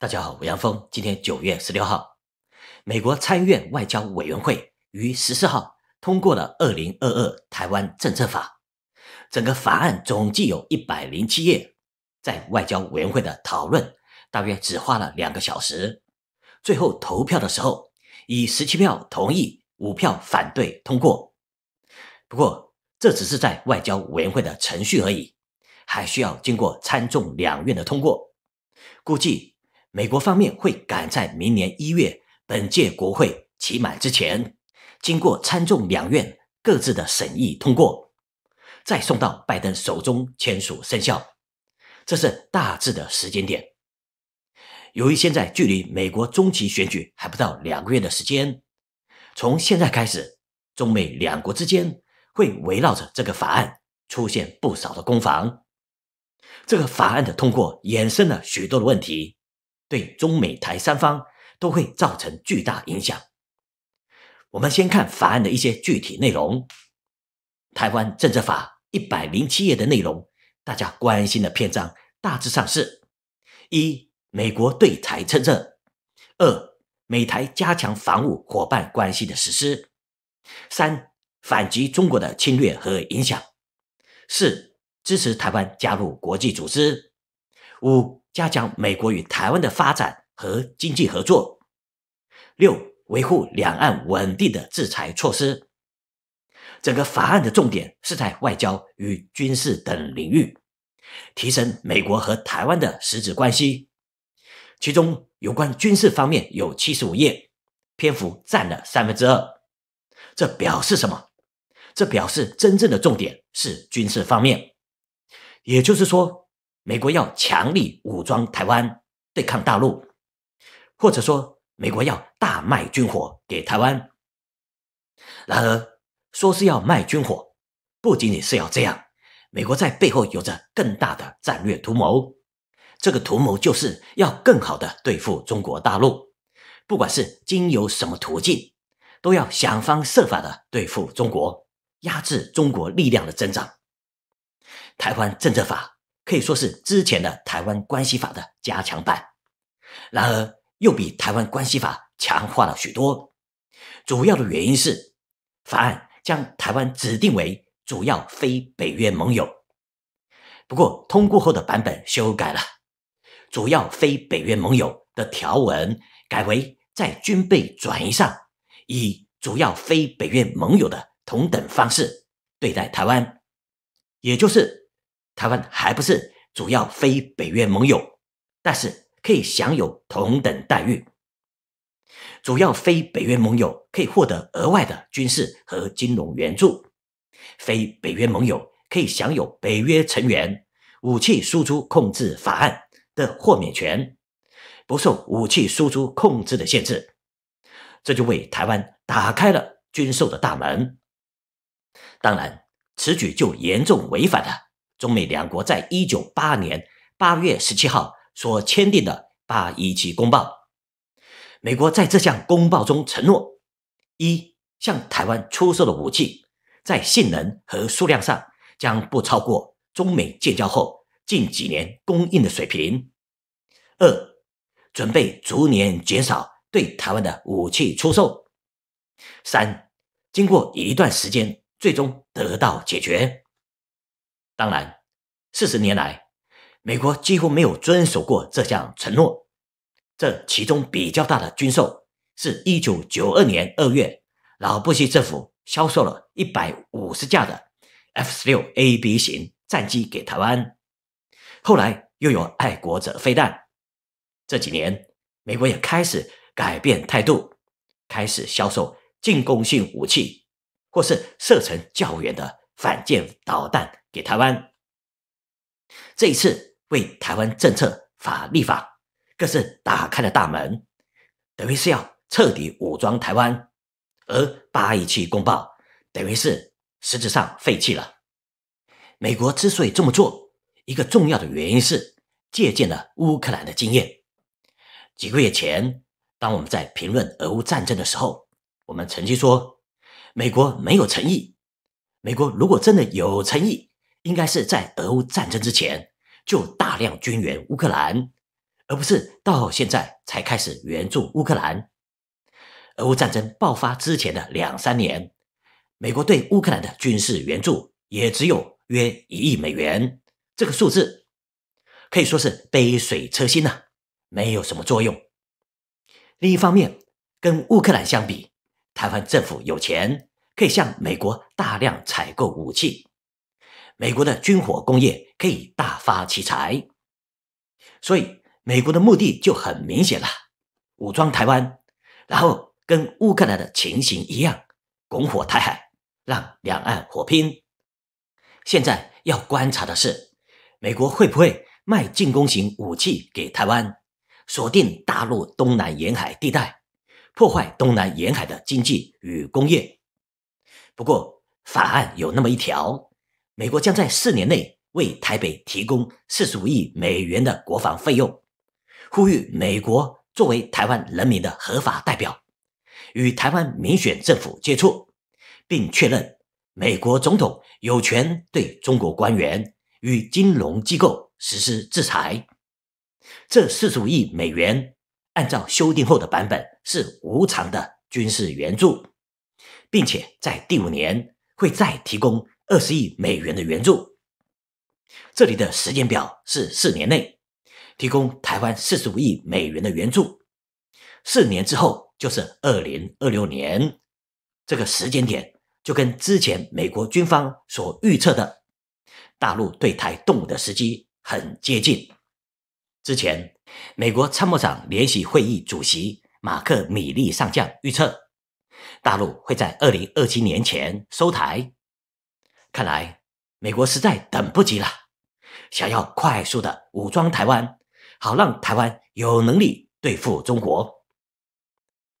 大家好，我杨峰。今天九月十六号，美国参议院外交委员会于十四号通过了《二零二二台湾政策法》。整个法案总计有一百零七页，在外交委员会的讨论大约只花了两个小时。最后投票的时候，以十七票同意、五票反对通过。不过这只是在外交委员会的程序而已，还需要经过参众两院的通过，估计。美国方面会赶在明年一月本届国会期满之前，经过参众两院各自的审议通过，再送到拜登手中签署生效。这是大致的时间点。由于现在距离美国中期选举还不到两个月的时间，从现在开始，中美两国之间会围绕着这个法案出现不少的攻防。这个法案的通过衍生了许多的问题。对中美台三方都会造成巨大影响。我们先看法案的一些具体内容，《台湾政治法》一百零七页的内容，大家关心的篇章大致上是：一、美国对台政策；二、美台加强防务伙伴关系的实施；三、反击中国的侵略和影响；四、支持台湾加入国际组织；五。加强美国与台湾的发展和经济合作。六、维护两岸稳定的制裁措施。整个法案的重点是在外交与军事等领域，提升美国和台湾的实质关系。其中有关军事方面有七十五页，篇幅占了三分之二。这表示什么？这表示真正的重点是军事方面。也就是说。美国要强力武装台湾对抗大陆，或者说美国要大卖军火给台湾。然而，说是要卖军火，不仅仅是要这样，美国在背后有着更大的战略图谋。这个图谋就是要更好的对付中国大陆，不管是经由什么途径，都要想方设法的对付中国，压制中国力量的增长。台湾《政策法》。可以说是之前的台湾关系法的加强版，然而又比台湾关系法强化了许多。主要的原因是，法案将台湾指定为主要非北约盟友。不过通过后的版本修改了，主要非北约盟友的条文改为在军备转移上，以主要非北约盟友的同等方式对待台湾，也就是。台湾还不是主要非北约盟友，但是可以享有同等待遇。主要非北约盟友可以获得额外的军事和金融援助，非北约盟友可以享有北约成员武器输出控制法案的豁免权，不受武器输出控制的限制。这就为台湾打开了军售的大门。当然，此举就严重违反了。中美两国在一九八年八月十七号所签订的《八一七公报》，美国在这项公报中承诺：一、向台湾出售的武器在性能和数量上将不超过中美建交后近几年供应的水平；二、准备逐年减少对台湾的武器出售；三、经过一段时间，最终得到解决。当然，四十年来，美国几乎没有遵守过这项承诺。这其中比较大的军售是1992年2月，老布希政府销售了150架的 F-16AB 型战机给台湾。后来又有爱国者飞弹。这几年，美国也开始改变态度，开始销售进攻性武器，或是射程较远的。反舰导弹给台湾，这一次为台湾政策法立法更是打开了大门。等于是要彻底武装台湾，而八一七公报等于是实质上废弃了。美国之所以这么做，一个重要的原因是借鉴了乌克兰的经验。几个月前，当我们在评论俄乌战争的时候，我们曾经说，美国没有诚意。美国如果真的有诚意，应该是在俄乌战争之前就大量军援乌克兰，而不是到现在才开始援助乌克兰。俄乌战争爆发之前的两三年，美国对乌克兰的军事援助也只有约一亿美元，这个数字可以说是杯水车薪呐，没有什么作用。另一方面，跟乌克兰相比，台湾政府有钱。可以向美国大量采购武器，美国的军火工业可以大发其财，所以美国的目的就很明显了：武装台湾，然后跟乌克兰的情形一样，拱火台海，让两岸火拼。现在要观察的是，美国会不会卖进攻型武器给台湾，锁定大陆东南沿海地带，破坏东南沿海的经济与工业。不过，法案有那么一条，美国将在四年内为台北提供四十五亿美元的国防费用，呼吁美国作为台湾人民的合法代表，与台湾民选政府接触，并确认美国总统有权对中国官员与金融机构实施制裁。这四十五亿美元，按照修订后的版本是无偿的军事援助。并且在第五年会再提供二十亿美元的援助。这里的时间表是四年内提供台湾四十五亿美元的援助，四年之后就是二零二六年。这个时间点就跟之前美国军方所预测的大陆对台动武的时机很接近。之前美国参谋长联席会议主席马克·米利上将预测。大陆会在二零二七年前收台，看来美国实在等不及了，想要快速的武装台湾，好让台湾有能力对付中国。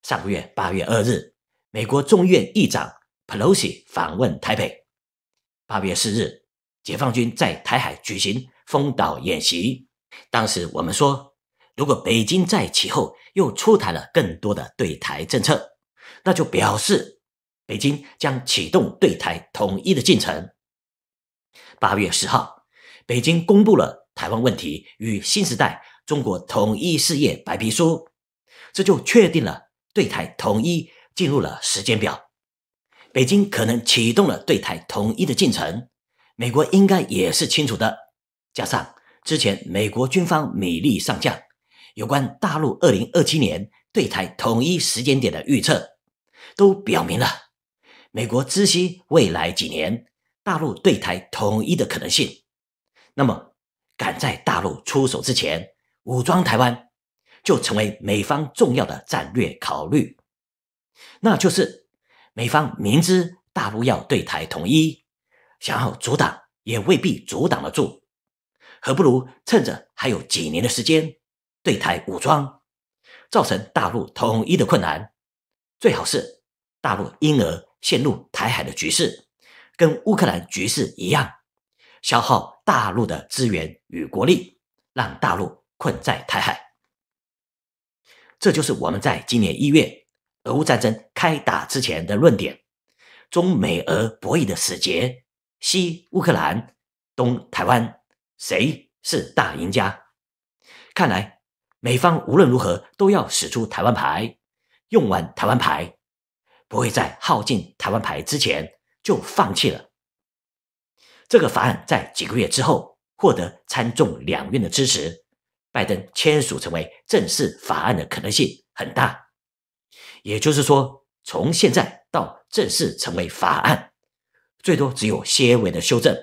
上个月八月二日，美国众议院议长 Pelosi 访问台北；八月四日，解放军在台海举行封岛演习。当时我们说，如果北京在其后又出台了更多的对台政策。那就表示，北京将启动对台统一的进程。八月十号，北京公布了《台湾问题与新时代中国统一事业白皮书》，这就确定了对台统一进入了时间表。北京可能启动了对台统一的进程，美国应该也是清楚的。加上之前美国军方米利上将有关大陆二零二七年对台统一时间点的预测。都表明了美国知悉未来几年大陆对台统一的可能性。那么，赶在大陆出手之前武装台湾，就成为美方重要的战略考虑。那就是美方明知大陆要对台统一，想要阻挡也未必阻挡得住，何不如趁着还有几年的时间，对台武装，造成大陆统一的困难。最好是大陆因而陷入台海的局势，跟乌克兰局势一样，消耗大陆的资源与国力，让大陆困在台海。这就是我们在今年一月俄乌战争开打之前的论点：中美俄博弈的死结，西乌克兰，东台湾，谁是大赢家？看来美方无论如何都要使出台湾牌。用完台湾牌，不会在耗尽台湾牌之前就放弃了。这个法案在几个月之后获得参众两院的支持，拜登签署成为正式法案的可能性很大。也就是说，从现在到正式成为法案，最多只有些微的修正。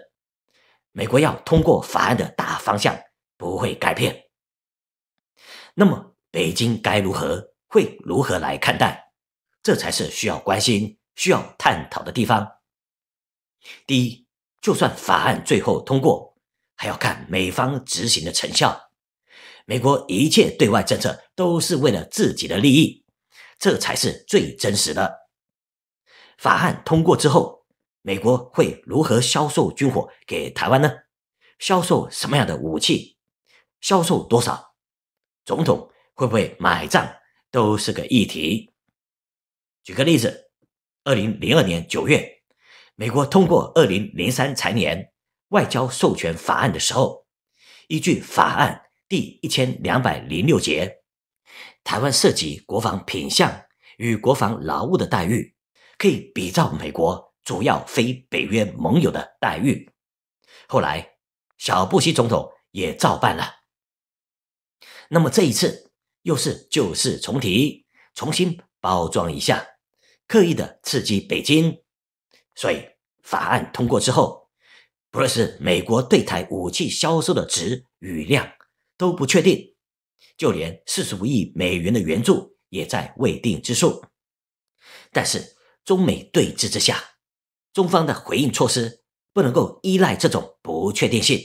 美国要通过法案的大方向不会改变。那么，北京该如何？会如何来看待？这才是需要关心、需要探讨的地方。第一，就算法案最后通过，还要看美方执行的成效。美国一切对外政策都是为了自己的利益，这才是最真实的。法案通过之后，美国会如何销售军火给台湾呢？销售什么样的武器？销售多少？总统会不会买账？都是个议题。举个例子，二零零二年九月，美国通过二零零三财年外交授权法案的时候，依据法案第一千两百零六节，台湾涉及国防品项与国防劳务的待遇，可以比照美国主要非北约盟友的待遇。后来，小布希总统也照办了。那么这一次。又是旧事重提，重新包装一下，刻意的刺激北京。所以法案通过之后，不论是美国对台武器销售的值与量都不确定，就连四十五亿美元的援助也在未定之数。但是中美对峙之下，中方的回应措施不能够依赖这种不确定性，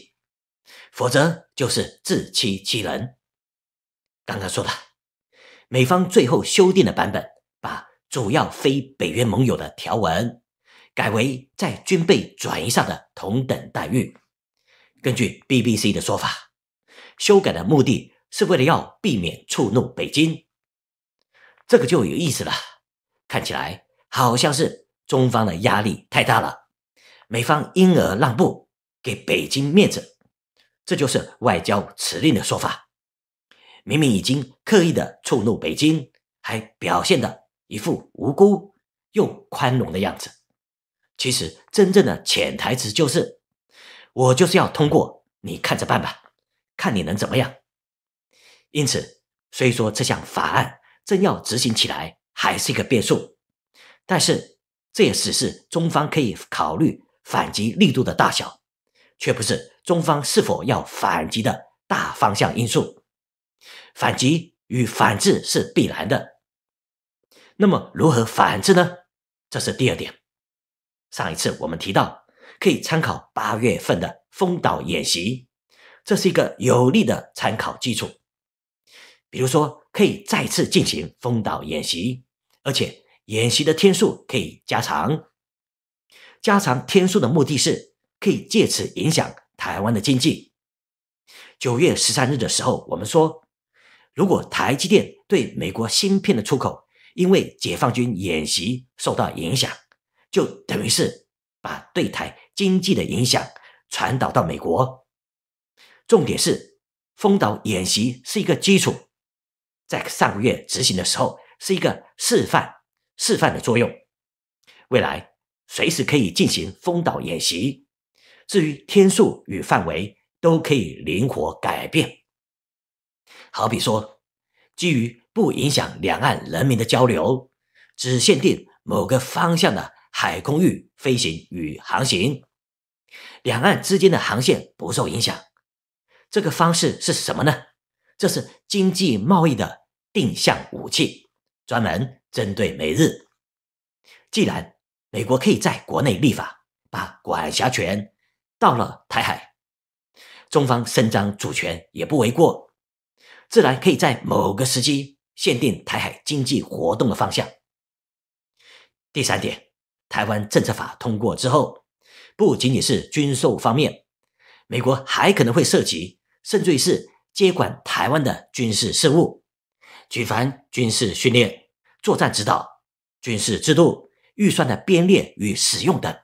否则就是自欺欺人。刚刚说的，美方最后修订的版本把主要非北约盟友的条文改为在军备转移上的同等待遇。根据 BBC 的说法，修改的目的是为了要避免触怒北京。这个就有意思了，看起来好像是中方的压力太大了，美方因而让步给北京面子，这就是外交辞令的说法。明明已经刻意的触怒北京，还表现的一副无辜又宽容的样子。其实真正的潜台词就是，我就是要通过你看着办吧，看你能怎么样。因此，虽说这项法案真要执行起来还是一个变数，但是这也只是中方可以考虑反击力度的大小，却不是中方是否要反击的大方向因素。反击与反制是必然的。那么，如何反制呢？这是第二点。上一次我们提到，可以参考八月份的封岛演习，这是一个有力的参考基础。比如说，可以再次进行封岛演习，而且演习的天数可以加长。加长天数的目的是可以借此影响台湾的经济。九月十三日的时候，我们说。如果台积电对美国芯片的出口因为解放军演习受到影响，就等于是把对台经济的影响传导到美国。重点是，封岛演习是一个基础，在上个月执行的时候是一个示范、示范的作用，未来随时可以进行封岛演习，至于天数与范围都可以灵活改变。好比说，基于不影响两岸人民的交流，只限定某个方向的海空域飞行与航行，两岸之间的航线不受影响。这个方式是什么呢？这是经济贸易的定向武器，专门针对美日。既然美国可以在国内立法，把管辖权到了台海，中方伸张主权也不为过。自然可以在某个时期限定台海经济活动的方向。第三点，台湾政策法通过之后，不仅仅是军售方面，美国还可能会涉及，甚至于是接管台湾的军事事务，举凡军事训练、作战指导、军事制度、预算的编列与使用等，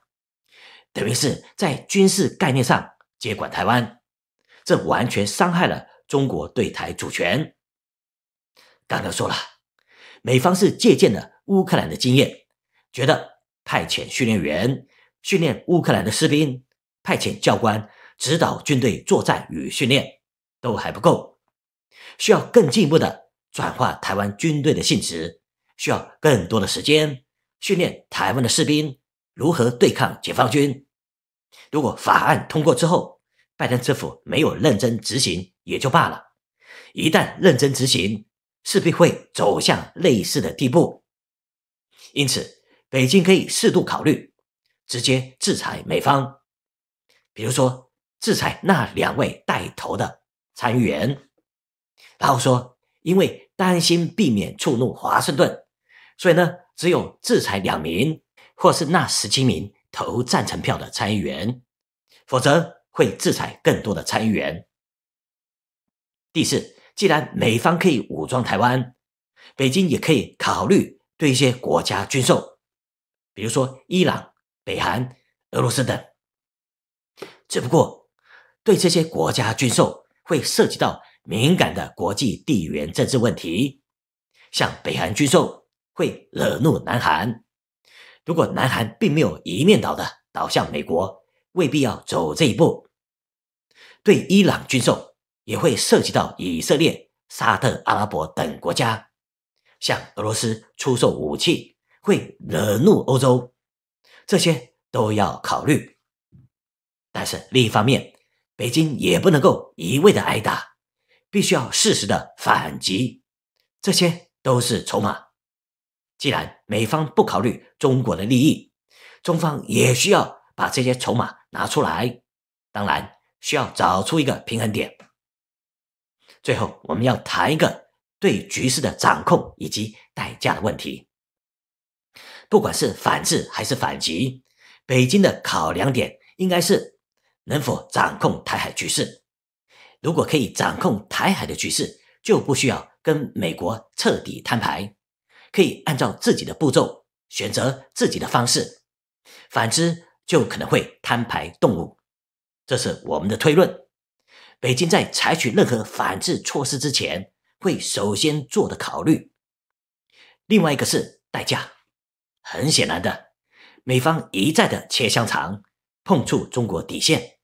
等于是在军事概念上接管台湾，这完全伤害了。中国对台主权，刚刚说了，美方是借鉴了乌克兰的经验，觉得派遣训练员训练乌克兰的士兵，派遣教官指导军队作战与训练都还不够，需要更进一步的转化台湾军队的性质，需要更多的时间训练台湾的士兵如何对抗解放军。如果法案通过之后，拜登政府没有认真执行也就罢了，一旦认真执行，势必会走向类似的地步。因此，北京可以适度考虑直接制裁美方，比如说制裁那两位带头的参议员，然后说因为担心避免触怒华盛顿，所以呢，只有制裁两名或是那十几名投赞成票的参议员，否则。会制裁更多的参议员。第四，既然美方可以武装台湾，北京也可以考虑对一些国家军售，比如说伊朗、北韩、俄罗斯等。只不过，对这些国家军售会涉及到敏感的国际地缘政治问题，像北韩军售会惹怒南韩。如果南韩并没有一面倒的倒向美国，未必要走这一步。对伊朗军售也会涉及到以色列、沙特、阿拉伯等国家，向俄罗斯出售武器会惹怒欧洲，这些都要考虑。但是另一方面，北京也不能够一味的挨打，必须要适时的反击，这些都是筹码。既然美方不考虑中国的利益，中方也需要把这些筹码拿出来，当然。需要找出一个平衡点。最后，我们要谈一个对局势的掌控以及代价的问题。不管是反制还是反击，北京的考量点应该是能否掌控台海局势。如果可以掌控台海的局势，就不需要跟美国彻底摊牌，可以按照自己的步骤选择自己的方式。反之，就可能会摊牌动武。这是我们的推论。北京在采取任何反制措施之前，会首先做的考虑。另外一个是代价，很显然的，美方一再的切香肠，碰触中国底线。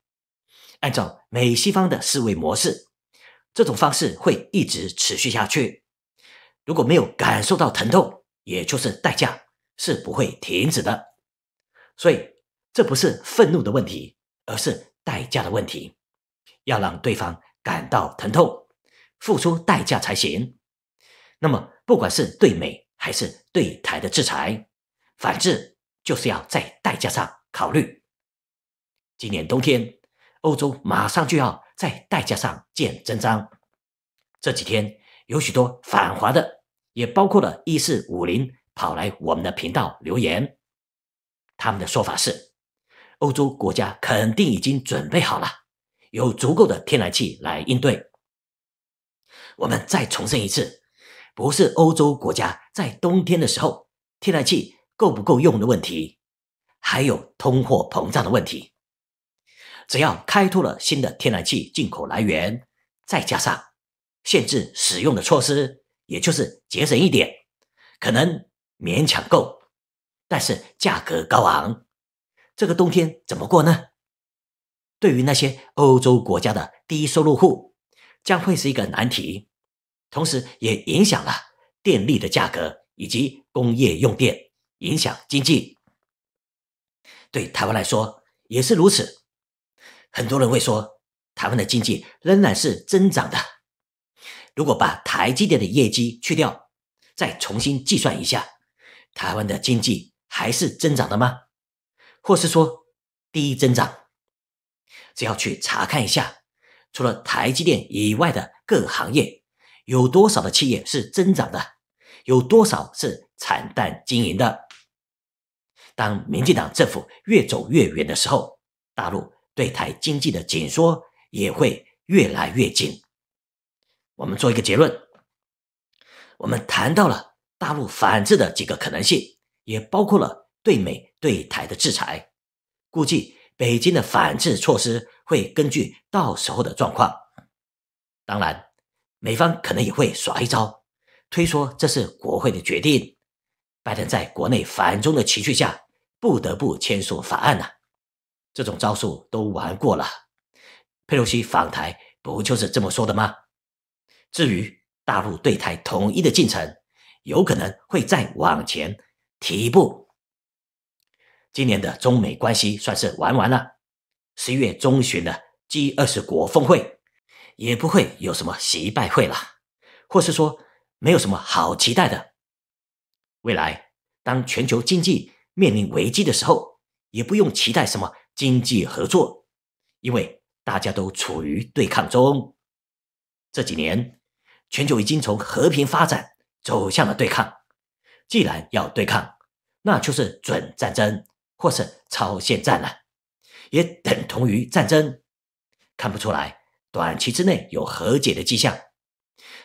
按照美西方的思维模式，这种方式会一直持续下去。如果没有感受到疼痛，也就是代价，是不会停止的。所以，这不是愤怒的问题，而是。代价的问题，要让对方感到疼痛，付出代价才行。那么，不管是对美还是对台的制裁，反制就是要在代价上考虑。今年冬天，欧洲马上就要在代价上见真章。这几天，有许多反华的，也包括了一四五零，跑来我们的频道留言。他们的说法是。欧洲国家肯定已经准备好了，有足够的天然气来应对。我们再重申一次，不是欧洲国家在冬天的时候天然气够不够用的问题，还有通货膨胀的问题。只要开拓了新的天然气进口来源，再加上限制使用的措施，也就是节省一点，可能勉强够，但是价格高昂。这个冬天怎么过呢？对于那些欧洲国家的低收入户，将会是一个难题，同时也影响了电力的价格以及工业用电，影响经济。对台湾来说也是如此。很多人会说，台湾的经济仍然是增长的。如果把台积电的业绩去掉，再重新计算一下，台湾的经济还是增长的吗？或是说低增长，只要去查看一下，除了台积电以外的各行业，有多少的企业是增长的，有多少是惨淡经营的。当民进党政府越走越远的时候，大陆对台经济的紧缩也会越来越紧。我们做一个结论，我们谈到了大陆反制的几个可能性，也包括了。对美对台的制裁，估计北京的反制措施会根据到时候的状况。当然，美方可能也会耍一招，推说这是国会的决定。拜登在国内反中的情绪下，不得不签署法案啊。这种招数都玩过了，佩洛西访台不就是这么说的吗？至于大陆对台统一的进程，有可能会再往前提一步。今年的中美关系算是玩完了。十一月中旬的 G 二十国峰会，也不会有什么惜拜会了，或是说没有什么好期待的。未来，当全球经济面临危机的时候，也不用期待什么经济合作，因为大家都处于对抗中。这几年，全球已经从和平发展走向了对抗。既然要对抗，那就是准战争。或是超限战了，也等同于战争，看不出来短期之内有和解的迹象。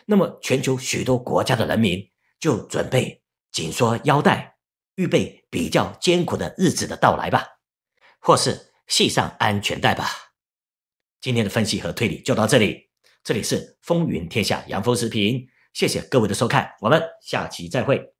那么，全球许多国家的人民就准备紧缩腰带，预备比较艰苦的日子的到来吧，或是系上安全带吧。今天的分析和推理就到这里，这里是风云天下杨峰视频，谢谢各位的收看，我们下期再会。